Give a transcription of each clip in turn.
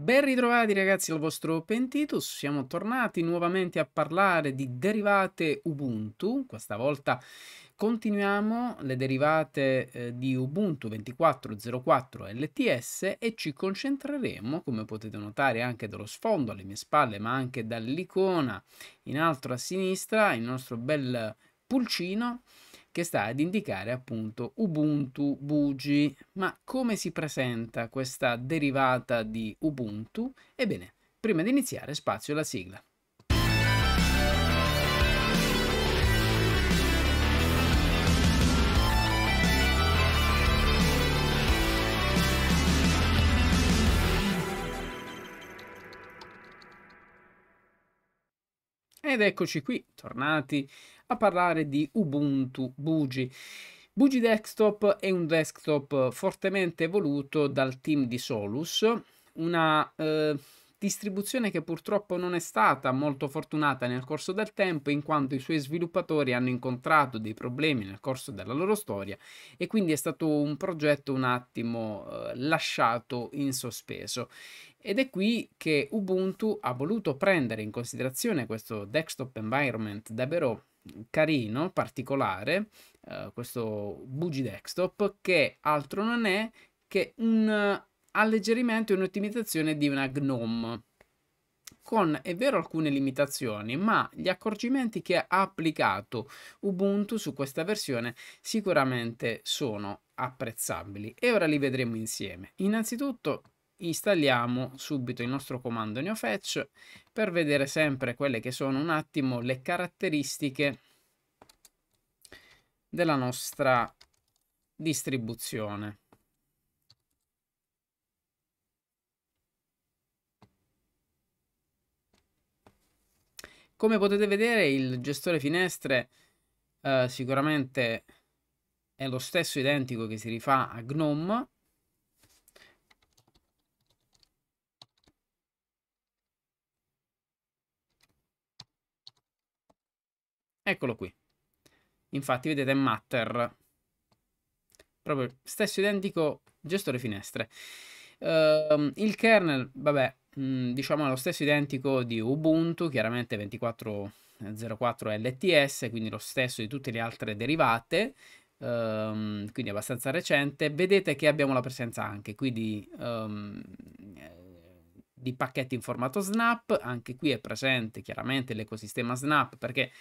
Ben ritrovati ragazzi al vostro Pentitus, siamo tornati nuovamente a parlare di derivate Ubuntu, questa volta continuiamo le derivate eh, di Ubuntu 24.04 LTS e ci concentreremo, come potete notare anche dallo sfondo alle mie spalle ma anche dall'icona in alto a sinistra, il nostro bel pulcino, che sta ad indicare appunto Ubuntu Bugi. Ma come si presenta questa derivata di Ubuntu? Ebbene, prima di iniziare spazio alla sigla. Ed eccoci qui, tornati a parlare di Ubuntu Bugi. Bugi Desktop è un desktop fortemente voluto dal team di Solus, una eh, distribuzione che purtroppo non è stata molto fortunata nel corso del tempo in quanto i suoi sviluppatori hanno incontrato dei problemi nel corso della loro storia e quindi è stato un progetto un attimo eh, lasciato in sospeso. Ed è qui che Ubuntu ha voluto prendere in considerazione questo desktop environment davvero carino, particolare, eh, questo Bugi Desktop, che altro non è che un alleggerimento e un'ottimizzazione di una GNOME con, è vero, alcune limitazioni, ma gli accorgimenti che ha applicato Ubuntu su questa versione sicuramente sono apprezzabili e ora li vedremo insieme. Innanzitutto installiamo subito il nostro comando neofetch per vedere sempre quelle che sono un attimo le caratteristiche della nostra distribuzione. Come potete vedere il gestore finestre eh, sicuramente è lo stesso identico che si rifà a GNOME Eccolo qui. Infatti, vedete, Matter. Proprio stesso identico gestore finestre. Uh, il kernel, vabbè, mh, mm, diciamo è lo stesso identico di Ubuntu, chiaramente 24.04 LTS, quindi lo stesso di tutte le altre derivate. Um, quindi abbastanza recente, vedete che abbiamo la presenza anche qui di, um, di pacchetti in formato snap, anche qui è presente chiaramente l'ecosistema snap perché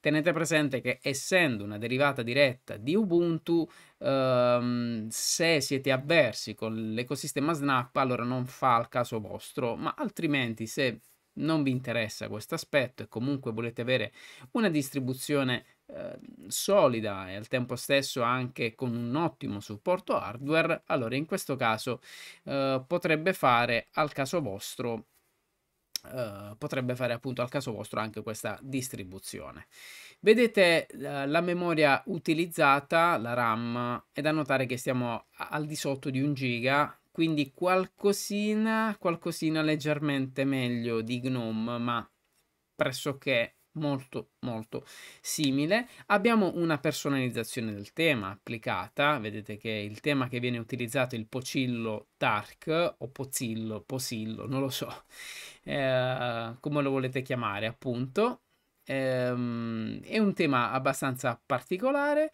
Tenete presente che essendo una derivata diretta di Ubuntu, ehm, se siete avversi con l'ecosistema Snap, allora non fa al caso vostro, ma altrimenti se non vi interessa questo aspetto e comunque volete avere una distribuzione ehm, solida e al tempo stesso anche con un ottimo supporto hardware, allora in questo caso eh, potrebbe fare al caso vostro eh, potrebbe fare appunto al caso vostro anche questa distribuzione. Vedete uh, la memoria utilizzata, la RAM, è da notare che stiamo al di sotto di un giga, quindi qualcosina, qualcosina leggermente meglio di GNOME, ma pressoché molto molto simile abbiamo una personalizzazione del tema applicata vedete che il tema che viene utilizzato è il pocillo dark o pozillo posillo non lo so eh, come lo volete chiamare appunto eh, è un tema abbastanza particolare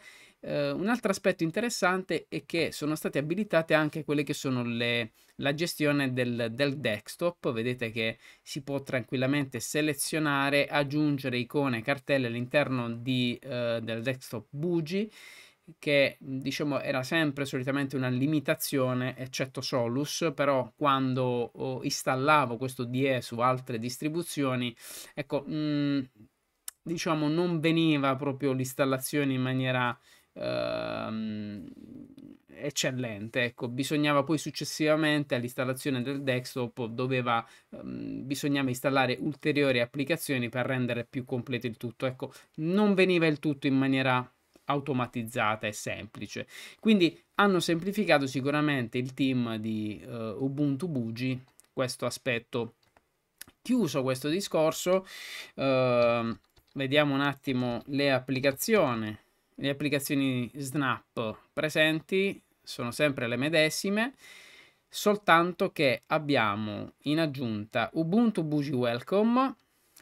eh, un altro aspetto interessante è che sono state abilitate anche quelle che sono le, la gestione del, del, desktop. Vedete che si può tranquillamente selezionare, aggiungere icone, e cartelle all'interno di, eh, del desktop Bugi che diciamo era sempre solitamente una limitazione eccetto Solus però quando oh, installavo questo DE su altre distribuzioni ecco mh, mm, diciamo non veniva proprio l'installazione in maniera ehm, eccellente. Ecco, bisognava poi successivamente all'installazione del desktop, doveva, ehm, bisognava installare ulteriori applicazioni per rendere più completo il tutto. Ecco, non veniva il tutto in maniera automatizzata e semplice. Quindi hanno semplificato sicuramente il team di eh, Ubuntu Bugi questo aspetto. Chiuso questo discorso, eh, vediamo un attimo le applicazioni le applicazioni Snap presenti sono sempre le medesime, soltanto che abbiamo in aggiunta Ubuntu Bugi Welcome,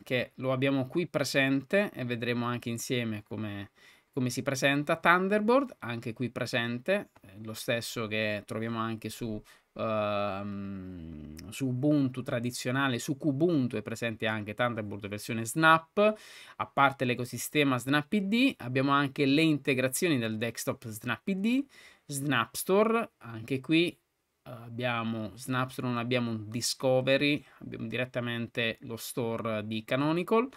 che lo abbiamo qui presente e vedremo anche insieme come, come si presenta, Thunderbird, anche qui presente, eh, lo stesso che troviamo anche su Ehm, su Ubuntu tradizionale, su Kubuntu è presente anche Thunderbird versione Snap, a parte l'ecosistema SnapPD, abbiamo anche le integrazioni del desktop SnapPD, Snap Store, anche qui eh, abbiamo Snap Store, non abbiamo un Discovery, abbiamo direttamente lo store di Canonical.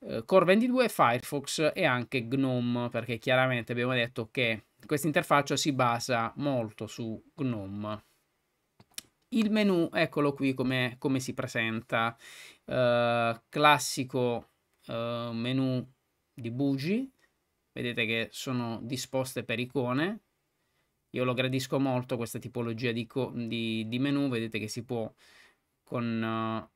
Eh, Core 22, Firefox e anche GNOME, perché chiaramente abbiamo detto che questa interfaccia si basa molto su GNOME. Il menu, eccolo qui come, come si presenta, uh, classico uh, eh, menu di bugi, vedete che sono disposte per icone, io lo gradisco molto questa tipologia di, di, di menu, vedete che si può con,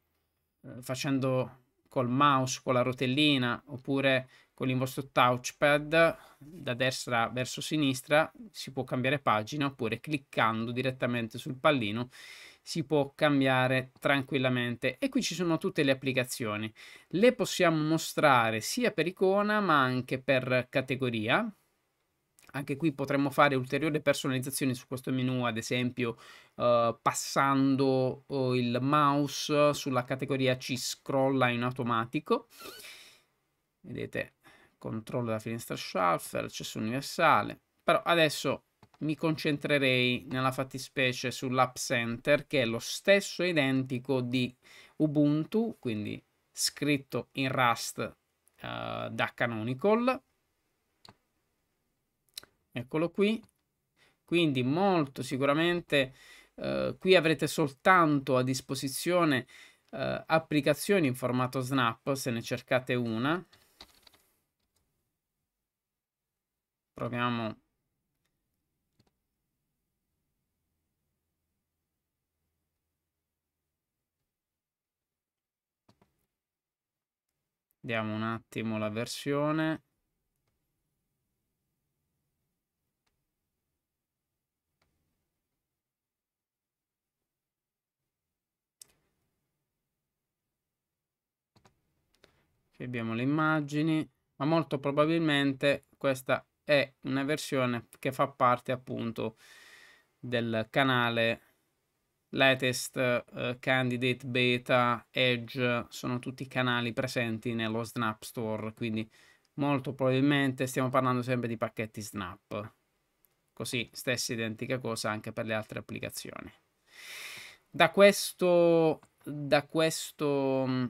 uh, facendo col mouse, con la rotellina oppure con il vostro touchpad da destra verso sinistra si può cambiare pagina oppure cliccando direttamente sul pallino si può cambiare tranquillamente e qui ci sono tutte le applicazioni le possiamo mostrare sia per icona ma anche per categoria anche qui potremmo fare ulteriori personalizzazioni su questo menu, ad esempio eh, passando eh, il mouse sulla categoria ci scrolla in automatico. Vedete, controllo della finestra shuffle, accesso universale. Però adesso mi concentrerei nella fattispecie sull'app center che è lo stesso identico di Ubuntu, quindi scritto in Rust eh, da Canonical eccolo qui quindi molto sicuramente eh, qui avrete soltanto a disposizione eh, applicazioni in formato snap se ne cercate una proviamo vediamo un attimo la versione Qui abbiamo le immagini, ma molto probabilmente questa è una versione che fa parte appunto del canale latest uh, candidate beta edge sono tutti canali presenti nello snap store quindi molto probabilmente stiamo parlando sempre di pacchetti snap così stessa identica cosa anche per le altre applicazioni da questo da questo mm,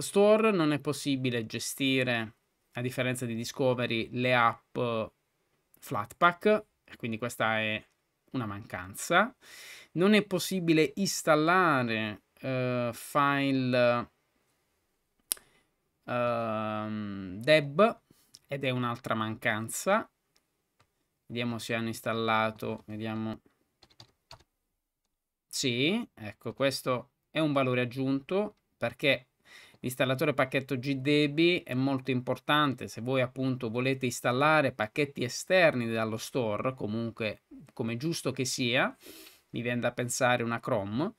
Store non è possibile gestire, a differenza di Discovery, le app Flatpak, quindi questa è una mancanza. Non è possibile installare uh, file uh, deb ed è un'altra mancanza. Vediamo se hanno installato, vediamo. Sì, ecco, questo è un valore aggiunto perché L'installatore pacchetto GDB è molto importante se voi appunto volete installare pacchetti esterni dallo store, comunque come giusto che sia, mi viene da pensare una Chrome.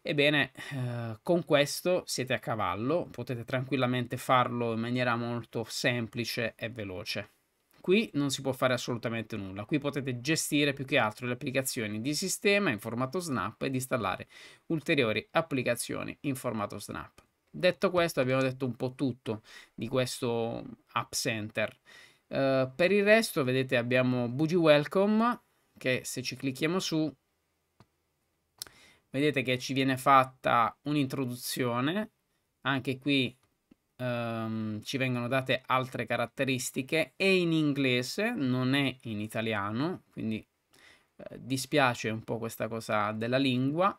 Ebbene, eh, con questo siete a cavallo, potete tranquillamente farlo in maniera molto semplice e veloce. Qui non si può fare assolutamente nulla, qui potete gestire più che altro le applicazioni di sistema in formato snap ed installare ulteriori applicazioni in formato snap. Detto questo, abbiamo detto un po' tutto di questo App Center. Uh, per il resto, vedete, abbiamo Bugi Welcome, che se ci clicchiamo su, vedete che ci viene fatta un'introduzione. Anche qui um, ci vengono date altre caratteristiche. È in inglese, non è in italiano, quindi uh, dispiace un po' questa cosa della lingua.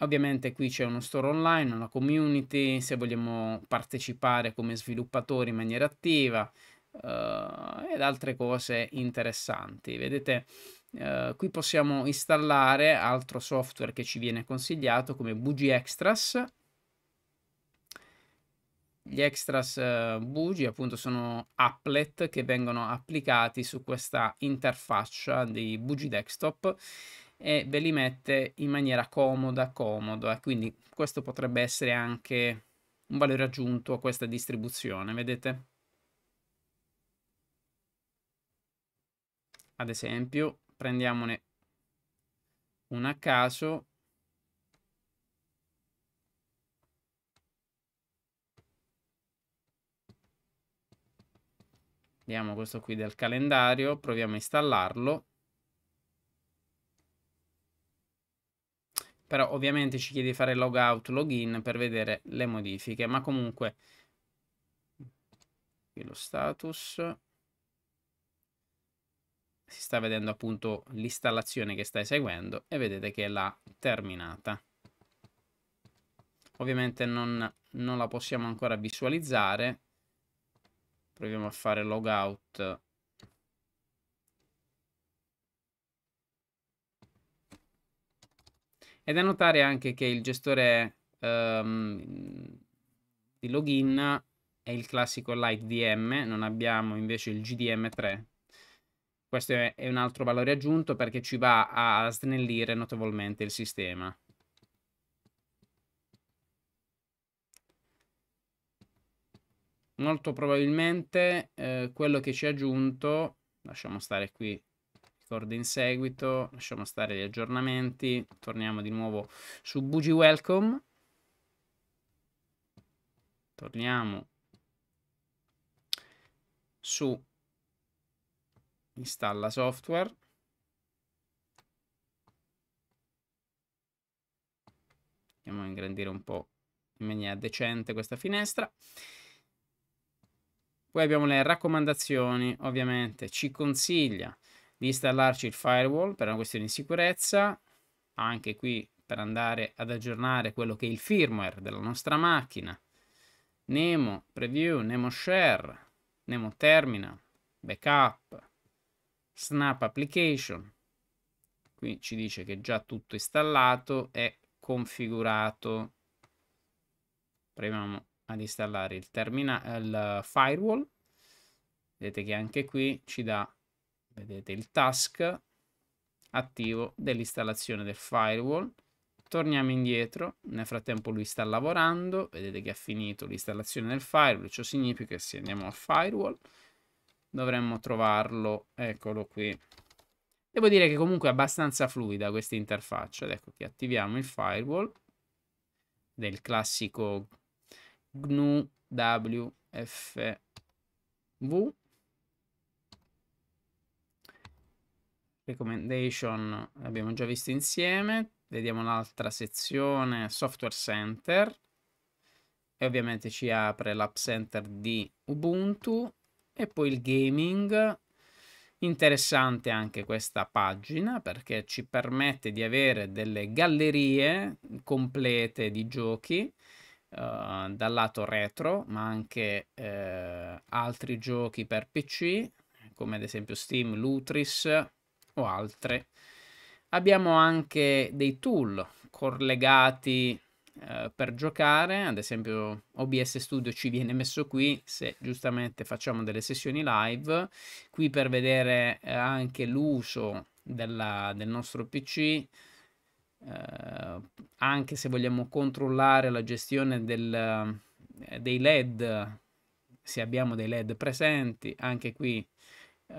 Ovviamente qui c'è uno store online, una community, se vogliamo partecipare come sviluppatori in maniera attiva uh, ed altre cose interessanti. Vedete, uh, qui possiamo installare altro software che ci viene consigliato come Bugi Extras. Gli extras uh, Bugi appunto sono applet che vengono applicati su questa interfaccia di Bugi Desktop e ve li mette in maniera comoda, comoda. Eh. Quindi questo potrebbe essere anche un valore aggiunto a questa distribuzione, vedete? Ad esempio, prendiamone una a caso. Vediamo questo qui del calendario, proviamo a installarlo. però ovviamente ci chiede di fare logout, login per vedere le modifiche, ma comunque qui lo status si sta vedendo appunto l'installazione che sta eseguendo e vedete che l'ha terminata. Ovviamente non, non la possiamo ancora visualizzare, proviamo a fare logout È da notare anche che il gestore um, di login è il classico LightVM, non abbiamo invece il GDM3. Questo è un altro valore aggiunto perché ci va a snellire notevolmente il sistema. molto probabilmente eh, quello che ci ha aggiunto lasciamo stare qui Discord in seguito, lasciamo stare gli aggiornamenti, torniamo di nuovo su Bugi Welcome, torniamo su installa software, andiamo a ingrandire un po' in maniera decente questa finestra. Poi abbiamo le raccomandazioni, ovviamente ci consiglia di installarci il firewall per una questione di sicurezza, anche qui per andare ad aggiornare quello che è il firmware della nostra macchina, Nemo Preview, Nemo Share, Nemo Terminal, Backup, Snap Application. Qui ci dice che è già tutto installato e configurato. Proviamo ad installare il, il eh, firewall. Vedete che anche qui ci dà vedete il task attivo dell'installazione del firewall. Torniamo indietro, nel frattempo lui sta lavorando, vedete che ha finito l'installazione del firewall, ciò significa che se andiamo a firewall dovremmo trovarlo, eccolo qui. Devo dire che comunque è abbastanza fluida questa interfaccia, ecco qui attiviamo il firewall del classico GNU WFV Recommendation l'abbiamo già visto insieme. Vediamo l'altra sezione, Software Center. E ovviamente ci apre l'App Center di Ubuntu. E poi il Gaming. Interessante anche questa pagina perché ci permette di avere delle gallerie complete di giochi. Uh, dal lato retro, ma anche uh, altri giochi per PC, come ad esempio Steam, Lutris, o altre. Abbiamo anche dei tool collegati eh, per giocare, ad esempio OBS Studio ci viene messo qui se giustamente facciamo delle sessioni live, qui per vedere eh, anche l'uso del nostro PC, Uh, eh, anche se vogliamo controllare la gestione del, eh, dei led se abbiamo dei led presenti anche qui uh,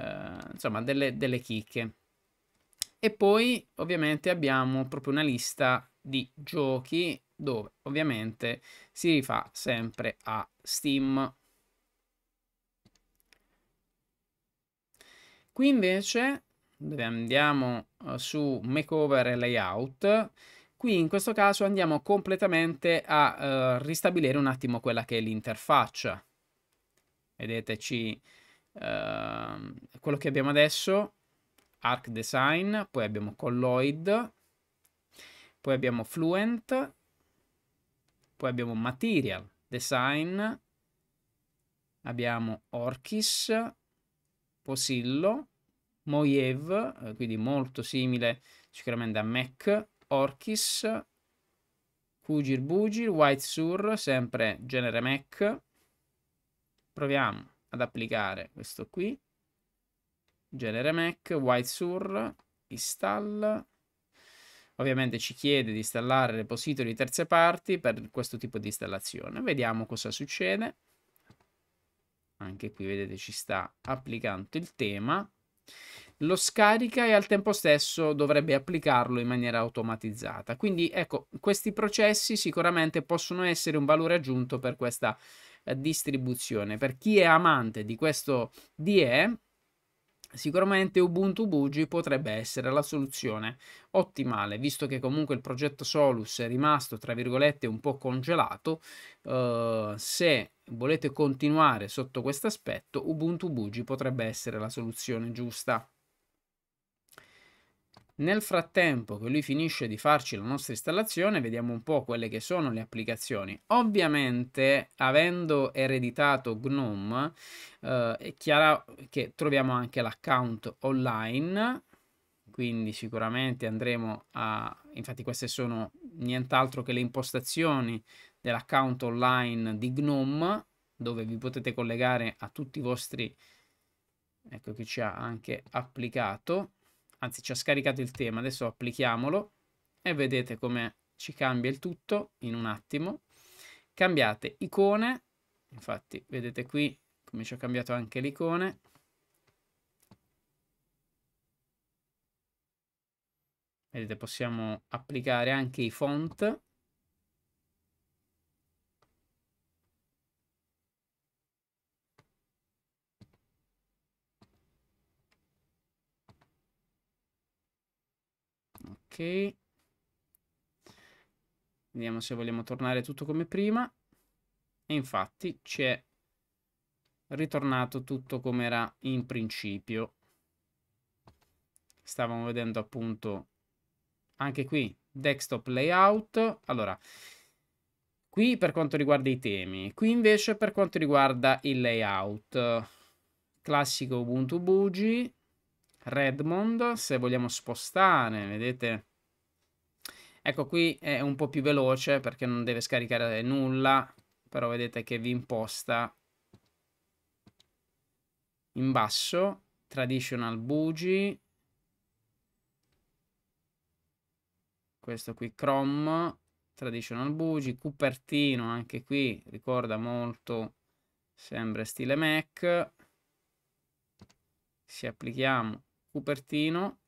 insomma delle, delle chicche e poi ovviamente abbiamo proprio una lista di giochi dove ovviamente si rifà sempre a Steam. Qui invece, dove andiamo eh, su Makeover e Layout, qui in questo caso andiamo completamente a uh, ristabilire un attimo quella che è l'interfaccia. Vedeteci uh, quello che abbiamo adesso Arc Design, poi abbiamo Colloid, poi abbiamo Fluent, poi abbiamo Material Design, abbiamo Orchis, Posillo, Moiev, eh, quindi molto simile sicuramente a Mac, Orchis, Kujir Bugir, White Sur, sempre genere Mac. Proviamo ad applicare questo qui genere Mac, White Sur, install. Ovviamente ci chiede di installare repository di terze parti per questo tipo di installazione. Vediamo cosa succede. Anche qui vedete ci sta applicando il tema. Lo scarica e al tempo stesso dovrebbe applicarlo in maniera automatizzata. Quindi ecco, questi processi sicuramente possono essere un valore aggiunto per questa eh, distribuzione. Per chi è amante di questo DE, Sicuramente Ubuntu Bugi potrebbe essere la soluzione ottimale, visto che comunque il progetto Solus è rimasto, tra virgolette, un po' congelato. Eh, se volete continuare sotto questo aspetto, Ubuntu Bugi potrebbe essere la soluzione giusta. Nel frattempo che lui finisce di farci la nostra installazione, vediamo un po' quelle che sono le applicazioni. Ovviamente, avendo ereditato GNOME, eh, è chiaro che troviamo anche l'account online, quindi sicuramente andremo a... Infatti queste sono nient'altro che le impostazioni dell'account online di GNOME, dove vi potete collegare a tutti i vostri... Ecco che ci ha anche applicato anzi ci ha scaricato il tema, adesso applichiamolo e vedete come ci cambia il tutto in un attimo. Cambiate icone, infatti vedete qui come ci ho cambiato anche l'icone. Vedete possiamo applicare anche i font ok vediamo se vogliamo tornare tutto come prima e infatti ci è ritornato tutto come era in principio stavamo vedendo appunto anche qui desktop layout allora qui per quanto riguarda i temi qui invece per quanto riguarda il layout classico ubuntu bugi Redmond, se vogliamo spostare, vedete? Ecco qui è un po' più veloce perché non deve scaricare nulla, però vedete che vi imposta in basso, traditional bugi, questo qui Chrome, traditional bugi, Cupertino anche qui, ricorda molto sempre stile Mac, se applichiamo Cupertino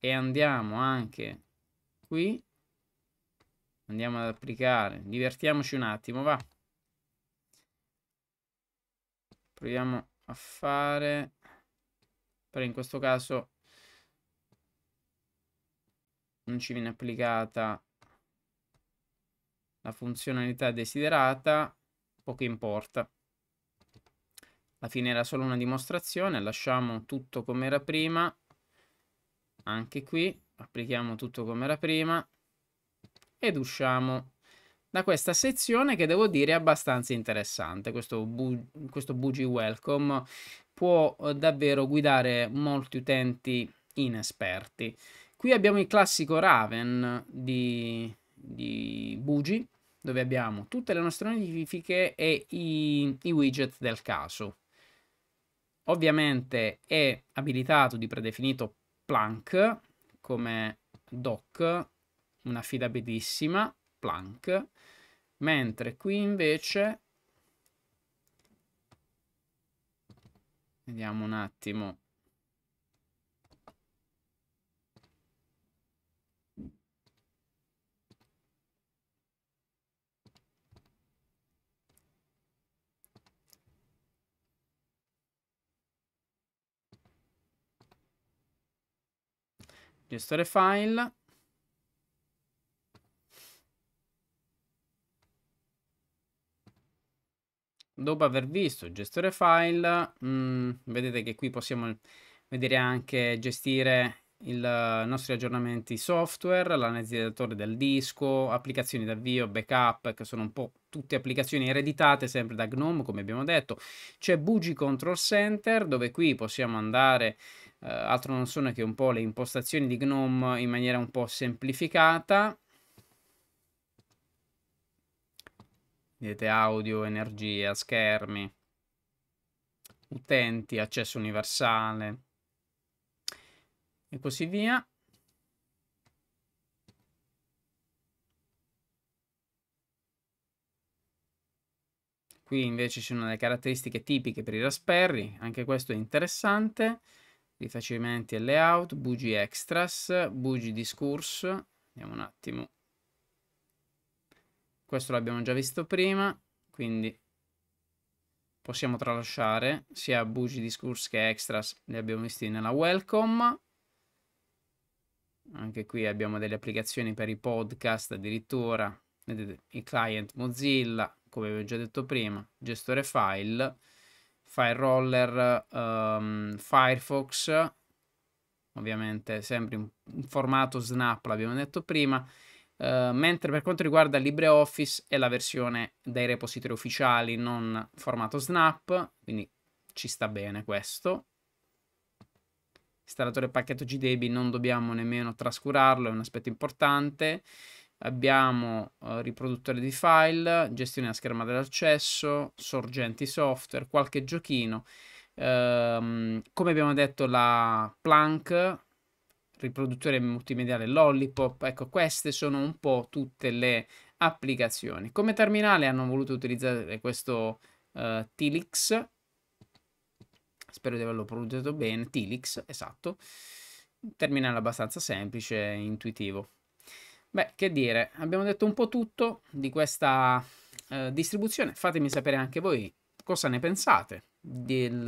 e andiamo anche qui. Andiamo ad applicare. Divertiamoci un attimo, va. Proviamo a fare. Però in questo caso non ci viene applicata la funzionalità desiderata. Poco importa alla fine era solo una dimostrazione, lasciamo tutto come era prima, anche qui, applichiamo tutto come era prima ed usciamo da questa sezione che devo dire è abbastanza interessante, questo, bu questo Bugi Welcome può eh, davvero guidare molti utenti inesperti. Qui abbiamo il classico Raven di, di Bugi, dove abbiamo tutte le nostre notifiche e i, i widget del caso. Ovviamente è abilitato di predefinito Plunk come doc, una fidabilissima Plunk, mentre qui invece, vediamo un attimo, gestore file dopo aver visto il gestore file mh, mm, vedete che qui possiamo vedere anche gestire eh, i nostri aggiornamenti software l'analizzatore del disco applicazioni d'avvio backup che sono un po' tutte applicazioni ereditate sempre da gnome come abbiamo detto c'è bugi control center dove qui possiamo andare eh, altro non sono che un po' le impostazioni di GNOME in maniera un po' semplificata. Vedete audio, energia, schermi, utenti, accesso universale e così via. Qui invece ci sono le caratteristiche tipiche per i Raspberry, anche questo è interessante rifacimenti e layout, bugi extras, bugi discourse. andiamo un attimo, questo l'abbiamo già visto prima, quindi possiamo tralasciare sia bugi discourse che extras, li abbiamo visti nella welcome, anche qui abbiamo delle applicazioni per i podcast addirittura, vedete, il client Mozilla, come vi ho già detto prima, gestore file, Fireroller, um, ehm, Firefox, ovviamente sempre in, formato Snap, l'abbiamo detto prima. Uh, mentre per quanto riguarda LibreOffice è la versione dei repository ufficiali, non formato Snap, quindi ci sta bene questo. Installatore pacchetto GDB non dobbiamo nemmeno trascurarlo, è un aspetto importante abbiamo eh, riproduttore di file, gestione della scherma dell'accesso, sorgenti software, qualche giochino. Ehm, come abbiamo detto la Plank, riproduttore multimediale Lollipop, ecco queste sono un po' tutte le applicazioni. Come terminale hanno voluto utilizzare questo eh, Tilix, spero di averlo pronunciato bene, Tilix, esatto, terminale abbastanza semplice e intuitivo. Beh, che dire, abbiamo detto un po' tutto di questa eh, distribuzione. Fatemi sapere anche voi cosa ne pensate del,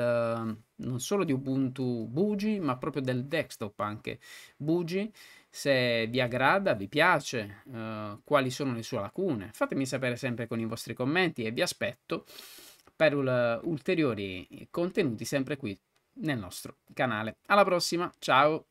non solo di Ubuntu Bugi, ma proprio del desktop anche Bugi. Se vi aggrada, vi piace, eh, quali sono le sue lacune. Fatemi sapere sempre con i vostri commenti e vi aspetto per ulteriori contenuti sempre qui nel nostro canale. Alla prossima, ciao!